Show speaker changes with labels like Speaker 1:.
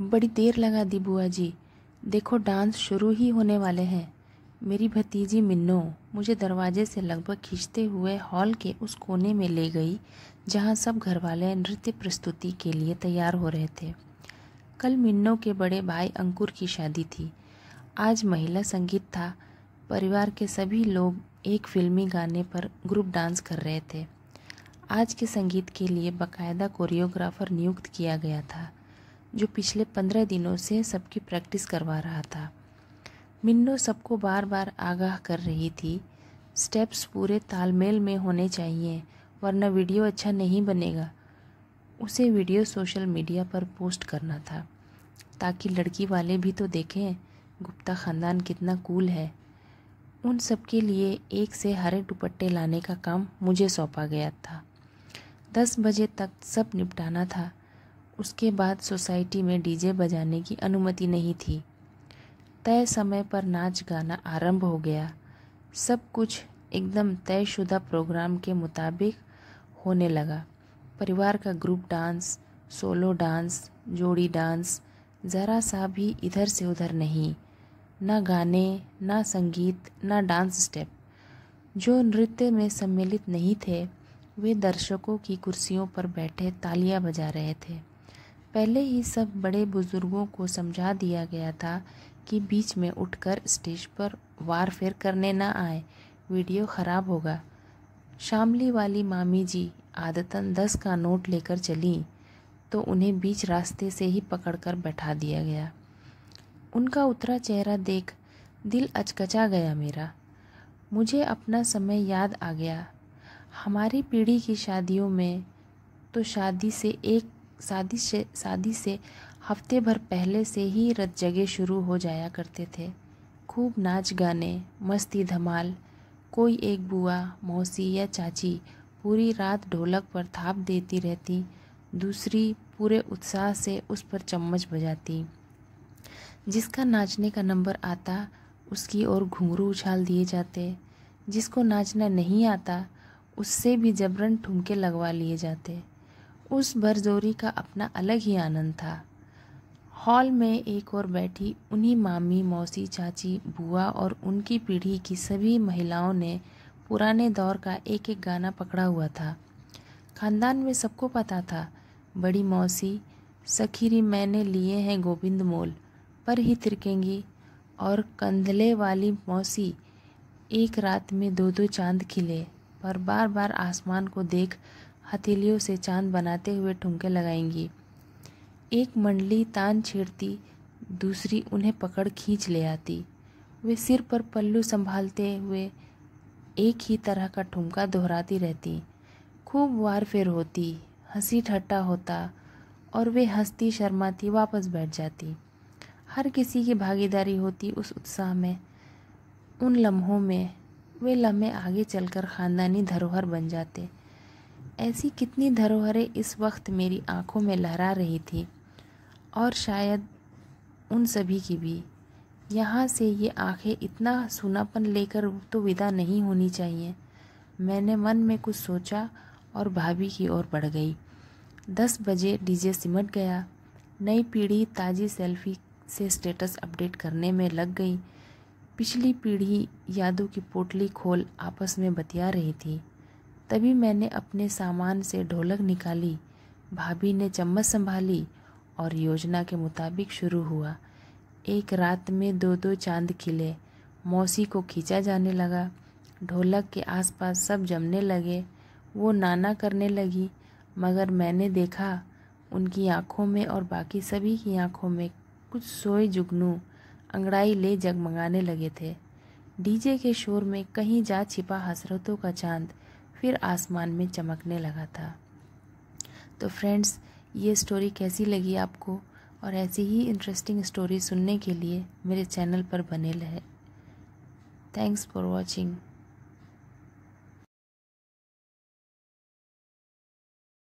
Speaker 1: बड़ी देर लगा दी बुआ जी देखो डांस शुरू ही होने वाले हैं मेरी भतीजी मिन्नो मुझे दरवाजे से लगभग खींचते हुए हॉल के उस कोने में ले गई जहां सब घरवाले नृत्य प्रस्तुति के लिए तैयार हो रहे थे कल मिन्नो के बड़े भाई अंकुर की शादी थी आज महिला संगीत था परिवार के सभी लोग एक फिल्मी गाने पर ग्रुप डांस कर रहे थे आज के संगीत के लिए बाकायदा कोरियोग्राफर नियुक्त किया गया था जो पिछले पंद्रह दिनों से सबकी प्रैक्टिस करवा रहा था मिन्नो सबको बार बार आगाह कर रही थी स्टेप्स पूरे तालमेल में होने चाहिए वरना वीडियो अच्छा नहीं बनेगा उसे वीडियो सोशल मीडिया पर पोस्ट करना था ताकि लड़की वाले भी तो देखें गुप्ता ख़ानदान कितना कूल है उन सब के लिए एक से हरे दुपट्टे लाने का काम मुझे सौंपा गया था दस बजे तक सब निपटाना था उसके बाद सोसाइटी में डीजे बजाने की अनुमति नहीं थी तय समय पर नाच गाना आरंभ हो गया सब कुछ एकदम तयशुदा प्रोग्राम के मुताबिक होने लगा परिवार का ग्रुप डांस सोलो डांस जोड़ी डांस ज़रा सा भी इधर से उधर नहीं ना गाने ना संगीत ना डांस स्टेप जो नृत्य में सम्मिलित नहीं थे वे दर्शकों की कुर्सियों पर बैठे तालियां बजा रहे थे पहले ही सब बड़े बुज़ुर्गों को समझा दिया गया था कि बीच में उठकर स्टेज पर वार फेर करने ना आए वीडियो ख़राब होगा शामली वाली मामी जी आदतन दस का नोट लेकर चली तो उन्हें बीच रास्ते से ही पकड़कर बैठा दिया गया उनका उतरा चेहरा देख दिल अचकचा गया मेरा मुझे अपना समय याद आ गया हमारी पीढ़ी की शादियों में तो शादी से एक शादी से शादी से हफ्ते भर पहले से ही रत जगे शुरू हो जाया करते थे खूब नाच गाने मस्ती धमाल कोई एक बुआ मौसी या चाची पूरी रात ढोलक पर थाप देती रहती दूसरी पूरे उत्साह से उस पर चम्मच बजाती जिसका नाचने का नंबर आता उसकी ओर घुंघरू उछाल दिए जाते जिसको नाचना नहीं आता उससे भी जबरन ठुमके लगवा लिए जाते उस बरजोरी का अपना अलग ही आनंद था हॉल में एक और बैठी उन्हीं मामी मौसी चाची बुआ और उनकी पीढ़ी की सभी महिलाओं ने पुराने दौर का एक एक गाना पकड़ा हुआ था खानदान में सबको पता था बड़ी मौसी सखीरी मैंने लिए हैं गोविंद मोल पर ही तिरकेंगी और कंधले वाली मौसी एक रात में दो दो चांद खिले पर बार बार आसमान को देख हथेलियों से चांद बनाते हुए ठुमके लगाएंगी एक मंडली तान छेड़ती दूसरी उन्हें पकड़ खींच ले आती वे सिर पर पल्लू संभालते हुए एक ही तरह का ठुमका दोहराती रहती खूब वार फेर होती हंसी ठट्टा होता और वे हंसती शर्माती वापस बैठ जाती हर किसी की भागीदारी होती उस उत्साह में उन लम्हों में वे लम्हे आगे चलकर ख़ानदानी धरोहर बन जाते ऐसी कितनी धरोहरें इस वक्त मेरी आंखों में लहरा रही थी और शायद उन सभी की भी यहाँ से ये आंखें इतना सुनापन लेकर तो विदा नहीं होनी चाहिए मैंने मन में कुछ सोचा और भाभी की ओर बढ़ गई दस बजे डीजे सिमट गया नई पीढ़ी ताज़ी सेल्फी से स्टेटस अपडेट करने में लग गई पिछली पीढ़ी यादों की पोटली खोल आपस में बतिया रही थी तभी मैंने अपने सामान से ढोलक निकाली भाभी ने चम्मच संभाली और योजना के मुताबिक शुरू हुआ एक रात में दो दो चांद खिले मौसी को खींचा जाने लगा ढोलक के आसपास सब जमने लगे वो नाना करने लगी मगर मैंने देखा उनकी आँखों में और बाकी सभी की आँखों में कुछ सोए जुगनू अंगड़ाई ले जगमगाने लगे थे डीजे के शोर में कहीं जा छिपा हसरतों का चांद फिर आसमान में चमकने लगा था तो फ्रेंड्स ये स्टोरी कैसी लगी आपको और ऐसी ही इंटरेस्टिंग स्टोरी सुनने के लिए मेरे चैनल पर बने रहे थैंक्स फॉर वॉचिंग